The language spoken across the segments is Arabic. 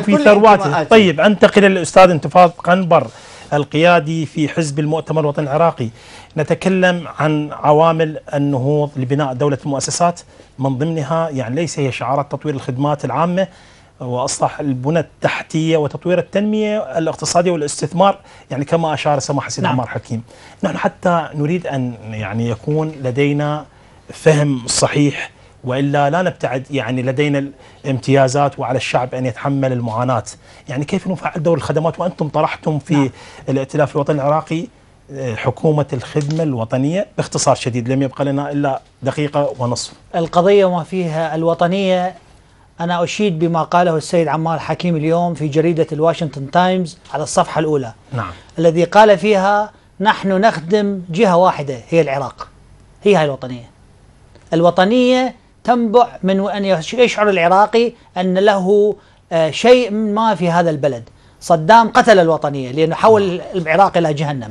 في ثرواته طيب انتقل للاستاذ انتفاض قنبر القيادي في حزب المؤتمر الوطني العراقي نتكلم عن عوامل النهوض لبناء دولة المؤسسات من ضمنها يعني ليس هي شعارات تطوير الخدمات العامة وأصلح البنى التحتية وتطوير التنمية الاقتصادية والاستثمار يعني كما أشار سماحة سيد نعم. عمار حكيم نحن حتى نريد أن يعني يكون لدينا فهم صحيح والا لا نبتعد يعني لدينا الامتيازات وعلى الشعب ان يتحمل المعاناه، يعني كيف نفعل دور الخدمات وانتم طرحتم في نعم. الائتلاف الوطني العراقي آه، حكومة الخدمة الوطنية باختصار شديد لم يبقى لنا إلا دقيقة ونصف القضية وما فيها الوطنية أنا أشيد بما قاله السيد عمار حكيم اليوم في جريدة الواشنطن تايمز على الصفحة الأولى نعم. الذي قال فيها نحن نخدم جهة واحدة هي العراق هي هاي الوطنية الوطنية تنبع من أن يشعر العراقي أن له آه، شيء ما في هذا البلد صدام قتل الوطنية لأنه حول العراق إلى جهنم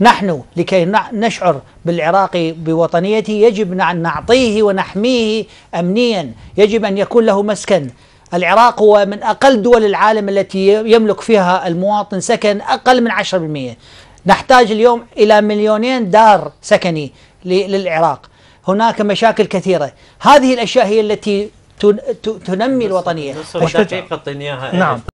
نحن لكي نشعر بالعراقي بوطنيته يجب أن نعطيه ونحميه أمنيا يجب أن يكون له مسكن العراق هو من أقل دول العالم التي يملك فيها المواطن سكن أقل من 10% نحتاج اليوم إلى مليونين دار سكني للعراق هناك مشاكل كثيرة هذه الأشياء هي التي تنمي الوطنية نعم